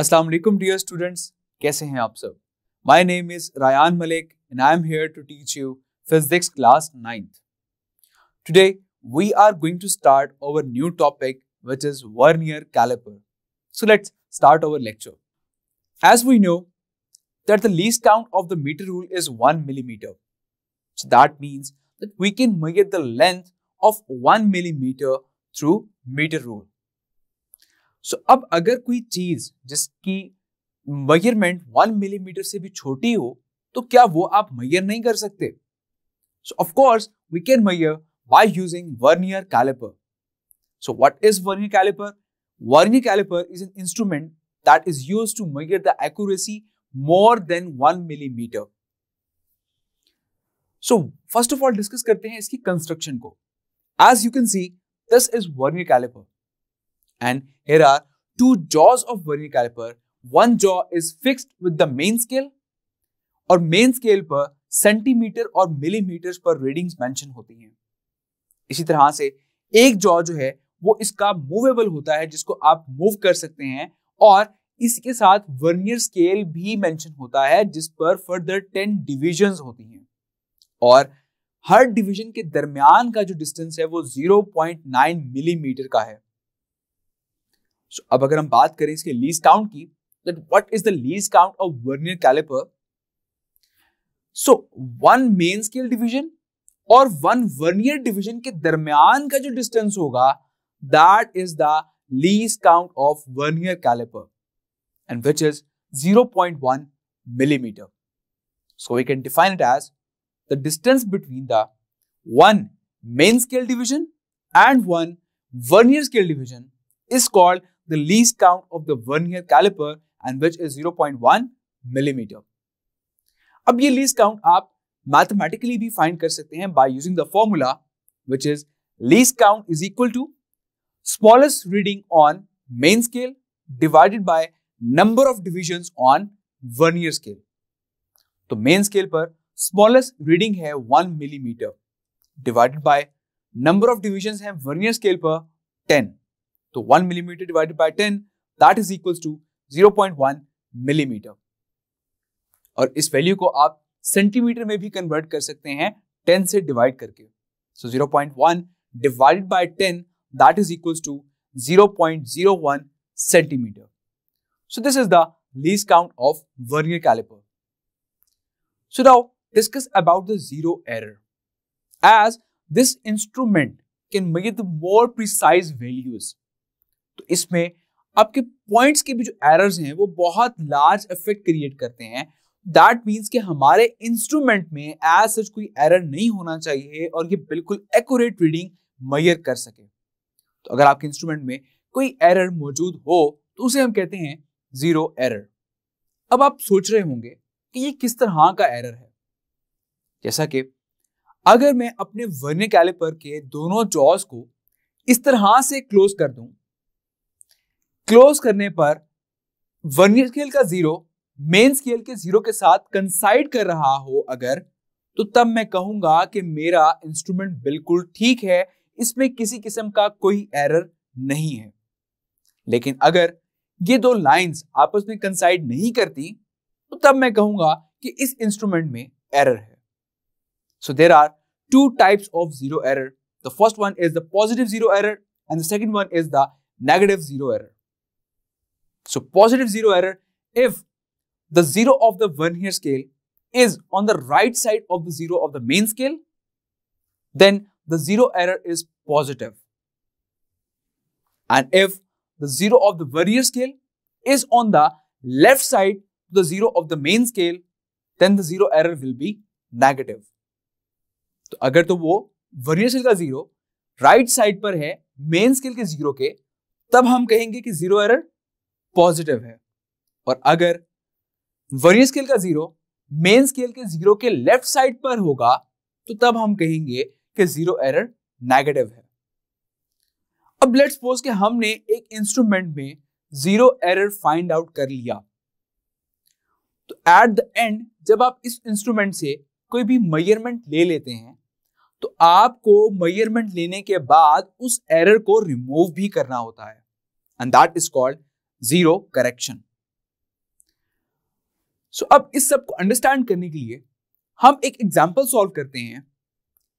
Assalamu alaikum dear students, kaise hain aap My name is Ryan Malik and I am here to teach you physics class 9th. Today we are going to start our new topic which is vernier caliper. So let's start our lecture. As we know that the least count of the meter rule is 1 millimeter. So that means that we can measure the length of 1 millimeter through meter rule. So so, अब अगर कोई चीज जिसकी मयरमेंट one millimetre से भी छोटी हो तो क्या वो आप मैयर नहीं कर सकते so of course we can measure by using vernier caliper so what is vernier caliper vernier caliper is an instrument that is use to measure the accuracy more than one millimetre so first of all discuss करते हैं इसकी construction को as you can see this is vernier caliper And here are two jaws of vernier caliper one jaw is fixed with the main scale और main scale पर centimetre और millimetre पर readings mention होती हैं इसी तरह से एक जॉ जो है वो इसका मूवेबल होता है जिसको आप मूव कर सकते हैं और इसके साथ वर्नियर स्केल भी मेंशन होता है जिस पर फर्दर टेन डिविजन होती हैं और हर डिवीजन के दरमियान का जो डिस्टेंस है वो 0.9 मिलीमीटर mm का है सो so, अब अगर हम बात करें इसके लीज काउंट की that what is the least count of vernier caliper so one main scale division और वन वर्नियर डिवीजन के दरमियान का जो डिस्टेंस होगा that is the least count of vernier caliper and which is 0.1 millimetre so we can define it as the distance between the one main scale division and one vernier scale division is called the least count of the vernier caliper and which is 0.1 millimeter. अब ये least count आप mathematically भी find कर सकते हैं by using the formula which is least count is equal to smallest reading on main scale divided by number of divisions on vernier scale. तो main scale पर smallest reading है 1 millimeter divided by number of divisions है vernier scale पर 10. तो one millimetre divided by ten that is equal to zero point one millimetre और इस value को आप सेंटीमीटर में भी कन्वर्ट कर सकते हैं टेन से डिवाइड करके so zero point one divided by ten that is equal to zero point zero one centimetre so this is the least count of vernier caliper so now discuss about the zero error as this instrument can make the more precise values तो इसमें आपके points के भी जो errors हैं वो बहुत large effect create करते हैं दैट मीन्स कि हमारे इंस्ट्रूमेंट में एज सच कोई एरर नहीं होना चाहिए और ये बिल्कुल एक्यूरेट रीडिंग मैयर कर सके तो अगर आपके इंस्ट्रूमेंट में कोई एरर मौजूद हो तो उसे हम कहते हैं जीरो एरर अब आप सोच रहे होंगे कि ये किस तरह का एरर है जैसा कि अगर मैं अपने वर्ने कैलिपर के दोनों जॉज को इस तरह से क्लोज कर दूं क्लोज करने पर वर्नियर स्केल का जीरो मेन स्केल के जीरो के साथ कंसाइड कर रहा हो अगर तो तब मैं कहूंगा कि मेरा इंस्ट्रूमेंट बिल्कुल ठीक है इसमें किसी किस्म का कोई एरर नहीं है लेकिन अगर ये दो लाइंस आपस में कंसाइड नहीं करती तो तब मैं कहूंगा कि इस इंस्ट्रूमेंट में एरर है so there are two types of zero error the first one is the positive zero error and the second one is the negative zero error So positive zero error if the zero of the Vernier scale is on the right side of the zero of the main scale, then the zero error is positive. And if the zero of the Vernier scale is on the left side to the zero of the main scale, then the zero error will be negative. तो अगर तो वो vernier scale का zero right side पर है main scale के zero के तब हम कहेंगे कि जीरो एरर पॉजिटिव है और अगर वरीय स्केल का जीरो मेन स्केल के जीरो के लेफ्ट साइड पर होगा तो तब हम कहेंगे कि जीरो एरर नेगेटिव है अब लेट्स सपोज कि हमने एक इंस्ट्रूमेंट में जीरो एरर फाइंड आउट कर लिया तो एट द एंड जब आप इस इंस्ट्रूमेंट से कोई भी मयरमेंट ले लेते हैं तो आपको मयरमेंट लेने के बाद उस एरर को रिमूव भी करना होता है and that is called zero correction so अब इस सब को अंडरस्टैंड करने के लिए हम एक एग्जाम्पल सॉल्व करते हैं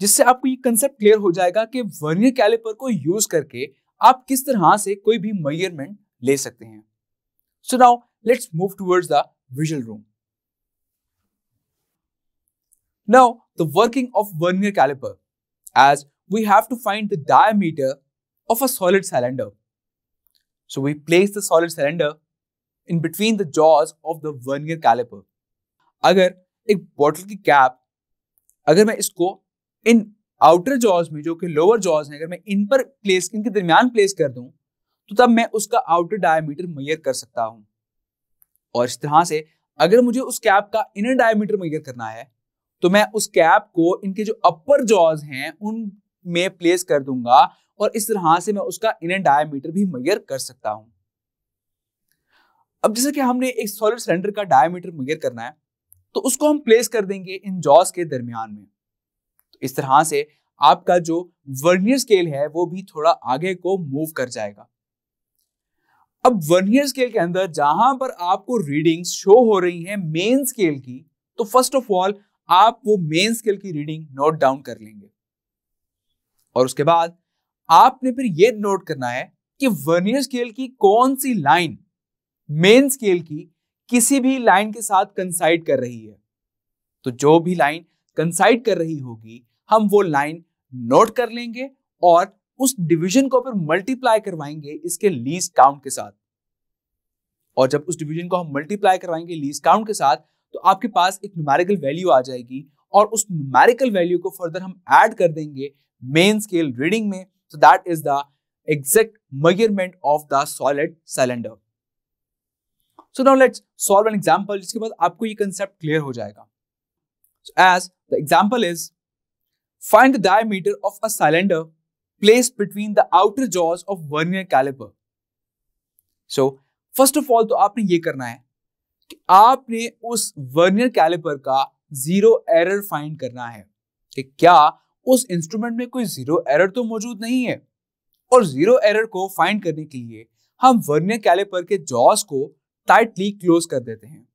जिससे आपको ये कंसेप्ट क्लियर हो जाएगा कि वर्नियर कैलिपर को यूज करके आप किस तरह से कोई भी मेजरमेंट ले सकते हैं so now let's move towards the visual room now the working of vernier caliper as we have to find the diameter of a solid cylinder So we place the solid cylinder in between the jaws of the vernier caliper. अगर एक bottle की cap अगर मैं इसको इन outer jaws में जो कि lower jaws हैं अगर मैं इन पर प्लेस इनके दरमियान प्लेस कर दूं तो तब मैं उसका आउटर डायमीटर मैयर कर सकता हूं और इस तरह से अगर मुझे उस कैप का इनर डायमीटर मैयर करना है तो मैं उस कैप को इनके जो अपर जॉज हैं उन में प्लेस कर दूंगा और इस तरह से मैं उसका इनर डायमीटर भी मैयर कर सकता हूं अब जैसे कि हमने एक सॉलिड सिलेंडर का डायमीटर मैयर करना है तो उसको हम प्लेस कर देंगे इन जॉस के दरमियान में तो इस तरह से आपका जो वर्नियर स्केल है वो भी थोड़ा आगे को मूव कर जाएगा अब वर्नियर स्केल के अंदर जहां पर आपको रीडिंग शो हो रही है मेन स्केल की तो फर्स्ट ऑफ ऑल आप वो मेन स्केल की रीडिंग नोट डाउन कर लेंगे और उसके बाद आपने फिर यह नोट करना है कि वर्नियर स्केल की कौन सी लाइन मेन स्केल की किसी भी लाइन के साथ कंसाइड कर रही है तो जो भी लाइन कंसाइड कर रही होगी हम वो लाइन नोट कर लेंगे और उस डिवीजन को फिर मल्टीप्लाई करवाएंगे इसके लीस्ट काउंट के साथ और जब उस डिवीजन को हम मल्टीप्लाई करवाएंगे लीस्ट काउंट के साथ तो आपके पास एक न्यूमेरिकल वैल्यू आ जाएगी और उस न्यूमेरिकल वैल्यू को फर्दर हम ऐड कर देंगे मेन स्केल रीडिंग में so that is the exact measurement of the solid cylinder so now let's solve an example जिसके बाद आपको ये कंसेप्ट क्लियर हो जाएगा as the example is find the diameter of a cylinder place between the outer jaws of vernier caliper so first of all तो आपने ये करना है कि आपने उस वर्नियर कैलिपर का जीरो एरर फाइंड करना है कि क्या उस इंस्ट्रूमेंट में कोई जीरो एरर तो मौजूद नहीं है और जीरो एरर को फाइंड करने के लिए हम वर्नियर कैलिपर के जॉस को टाइटली क्लोज कर देते हैं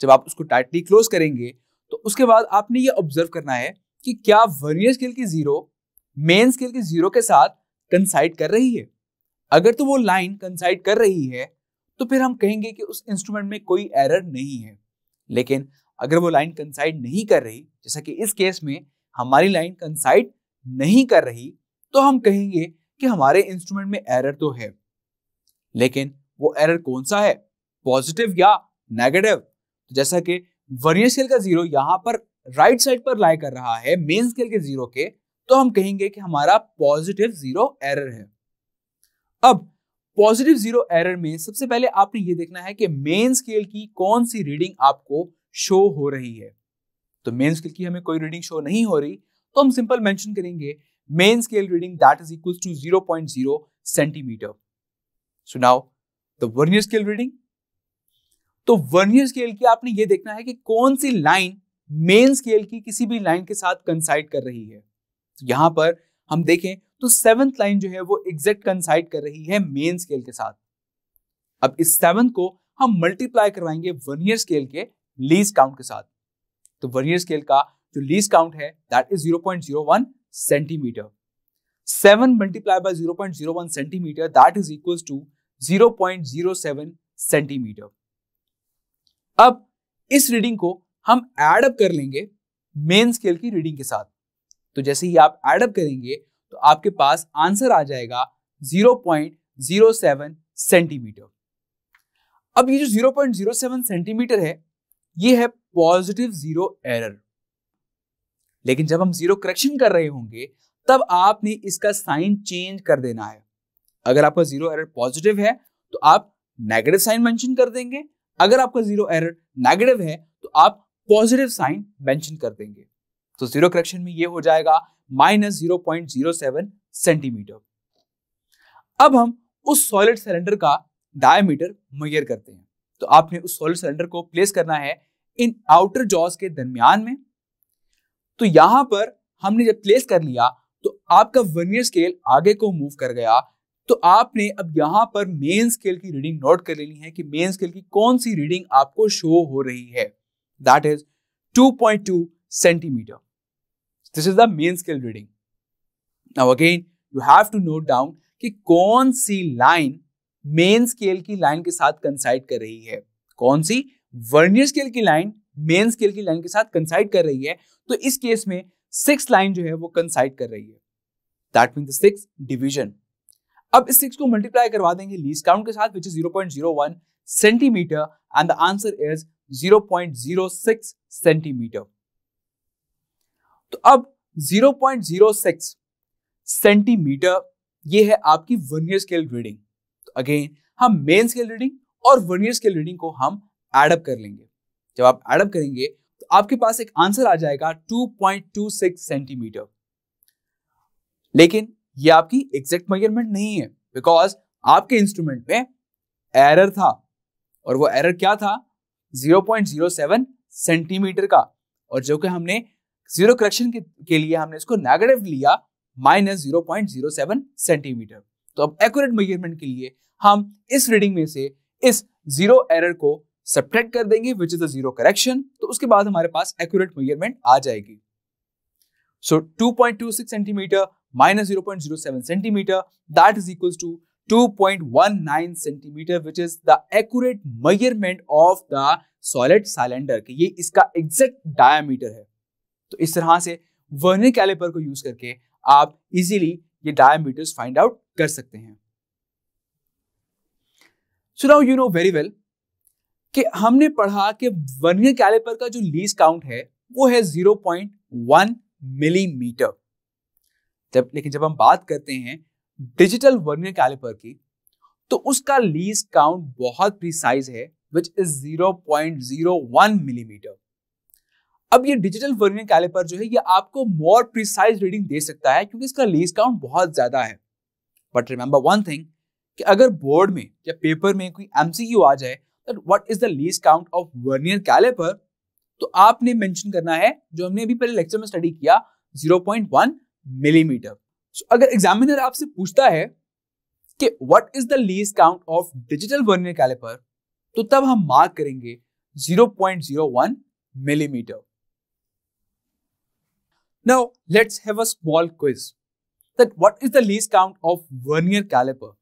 जब आप उसको टाइटली क्लोज करेंगे तो उसके बाद आपने ये ऑब्जर्व करना है कि क्या वर्नियर स्केल की जीरो मेन स्केल की जीरो के साथ कंसाइड कर रही है अगर तो वो लाइन कंसाइड कर रही है तो फिर हम कहेंगे कि उस इंस्ट्रूमेंट में कोई एरर नहीं है लेकिन अगर वो लाइन कंसाइड नहीं कर रही जैसा कि इस केस में हमारी लाइन कंसाइड नहीं कर रही तो हम कहेंगे कि हमारे इंस्ट्रूमेंट में एरर तो है लेकिन वो एरर कौन सा है पॉजिटिव या नेगेटिव तो जैसा कि वर्नियर स्केल का जीरो यहां पर राइट साइड पर लाई कर रहा है मेन स्केल के जीरो के तो हम कहेंगे कि हमारा पॉजिटिव जीरो एरर है अब पॉजिटिव जीरो एरर में सबसे पहले आपने ये देखना है कि मेन स्केल की कौन सी रीडिंग आपको शो हो रही है तो मेन स्केल की हमें कोई रीडिंग शो नहीं हो रही तो हम सिंपल मेंशन करेंगे main scale reading that is equal to 0.0 centimetre so now the vernier scale reading तो वर्नियर स्केल की आपने ये देखना है कि कौन सी लाइन मेन स्केल की किसी भी लाइन के साथ कंसाइड कर रही है तो यहां पर हम देखें तो सेवंथ लाइन जो है वो एग्जैक्ट कंसाइड कर रही है मेन स्केल के साथ अब इस सेवंथ को हम मल्टीप्लाई करवाएंगे वर्नियर स्केल के लीज काउंट के साथ तो वर्नियर स्केल का जो लीस्ट काउंट है that is 0.01 centimetre 7 multiply by 0.01 centimetre that is equals to 0.07 centimetre अब इस रीडिंग को हम एड अप कर लेंगे मेन स्केल की रीडिंग के साथ तो जैसे ही आप एड अप करेंगे तो आपके पास आंसर आ जाएगा 0.07 सेंटीमीटर अब ये जो 0.07 सेंटीमीटर है ये है पॉजिटिव जीरो एरर लेकिन जब हम जीरो करेक्शन कर रहे होंगे तब आपने इसका साइन चेंज कर देना है अगर आपका जीरो एरर पॉजिटिव है तो आप नेगेटिव साइन मेंशन कर देंगे अगर आपका जीरो एरर नेगेटिव है तो आप पॉजिटिव साइन मेंशन कर देंगे तो जीरो करेक्शन में ये हो जाएगा minus zero point zero seven centimetre अब हम उस सॉलिड सिलेंडर का डायमीटर मैयर करते हैं तो आपने उस सोलर सिलेंडर को प्लेस करना है इन आउटर जॉस के दरमियान में तो यहां पर हमने जब प्लेस कर लिया तो आपका वर्नियर स्केल आगे को मूव कर गया तो आपने अब यहां पर मेन स्केल की रीडिंग नोट कर लेनी है कि मेन स्केल की कौन सी रीडिंग आपको शो हो रही है that is 2.2 centimetre this is the main scale reading now again you have to note down कि कौन सी लाइन मेन स्केल की लाइन के साथ कंसाइड कर रही है कौन सी वर्नियर स्केल की लाइन मेन स्केल की लाइन के साथ कंसाइड कर रही है तो इस केस में सिक्स लाइन जो है वो कंसाइड कर रही है दैट मीन सिक्स डिवीजन अब इस सिक्स को मल्टीप्लाई करवा देंगे लीज काउंट के साथ which is 0.01 centimetre and the answer is 0.06 centimetre तो अब 0.06 सेंटीमीटर ये है आपकी वर्नियर स्केल ग्रेडिंग अगेन हम मेन स्केल रीडिंग और वर्नियर स्केल रीडिंग को हम एडअप कर लेंगे जब आप एडअप करेंगे तो आपके पास एक आंसर आ जाएगा 2.26 सेंटीमीटर लेकिन ये आपकी एग्जैक्ट मेजरमेंट नहीं है बिकॉज आपके इंस्ट्रूमेंट में एरर था और वो एरर क्या था 0.07 सेंटीमीटर का और जो कि हमने जीरो करेक्शन के, के लिए हमने इसको नेगेटिव लिया माइनस जीरो सेंटीमीटर तो अब एक्यूरेट मेजरमेंट के लिए हम इस रीडिंग में से इस जीरो एरर को सब्ट्रैक्ट कर देंगे which is a zero correction तो उसके बाद हमारे पास एक्यूरेट मेजरमेंट आ जाएगी so two two point six centimetre minus zero zero point seven centimetre that is equal to 2.19 centimetre which is the accurate measurement of the solid cylinder कि ये इसका एग्जैक्ट डायमीटर है तो इस तरह से वर्नियर कैलिपर को यूज करके आप इजीली ये डायमीटर्स फाइंड आउट कर सकते हैं so now you know very well कि हमने पढ़ा कि वर्नियर कैलिपर का जो लीज काउंट है वो है 0.1 मिलीमीटर जब लेकिन जब हम बात करते हैं डिजिटल वर्नियर कैलिपर की तो उसका लीज काउंट बहुत प्रिसाइज है विच इज 0.01 मिलीमीटर अब ये डिजिटल वर्निंग कैलिपर जो है ये आपको मोर प्रिसाइज रीडिंग दे सकता है क्योंकि इसका लेस काउंट बहुत ज्यादा है बट रिमेंबर वन थिंग कि अगर बोर्ड में या पेपर में कोई एमसीक्यू आ जाए तो what is the least count of vernier caliper तो आपने मेंशन करना है जो हमने अभी पहले लेक्चर में स्टडी किया 0.1 मिलीमीटर mm. सो so, अगर एग्जामिनर आपसे पूछता है कि what is the least count of digital vernier caliper तो तब हम मार्क करेंगे 0.01 millimetre mm. Now let's have a small quiz that what is the least count of vernier caliper?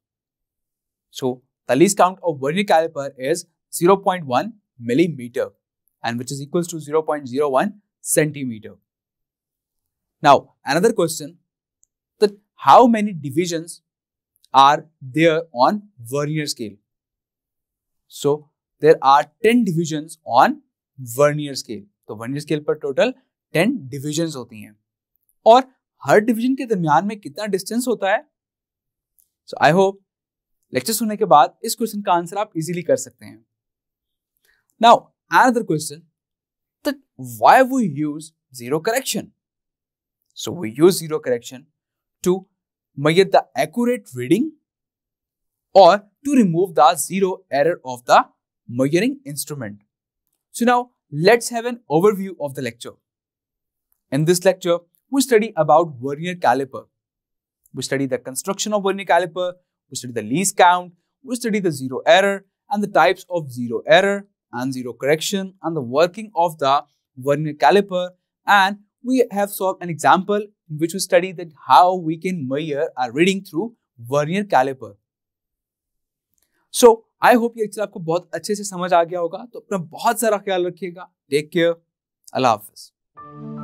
So the least count of vernier caliper is 0.1 millimeter and which is equals to 0.01 centimeter. Now another question that how many divisions are there on vernier scale? So there are 10 divisions on vernier scale. So vernier scale per total ten division होती हैं और हर division के दरमियान में कितना distance होता है सो I hope lecture सुनने के बाद इस क्वेश्चन का आंसर आप इजीली कर सकते हैं now another question why we use zero correction so we use zero correction to measure the accurate reading और to remove the zero error of the measuring instrument so now let's have an overview of the lecture In this lecture, we study about vernier caliper. We study the construction of vernier caliper, we study the least count, we study the zero error and the types of zero error and zero correction and the working of the vernier caliper and we have solved an example in which we study that how we can measure our reading through vernier caliper. So, I hope you lecture आपको बहुत अच्छे से समझ आ गया होगा तो अपना बहुत सारा ख्याल रखिएगा टेक केयर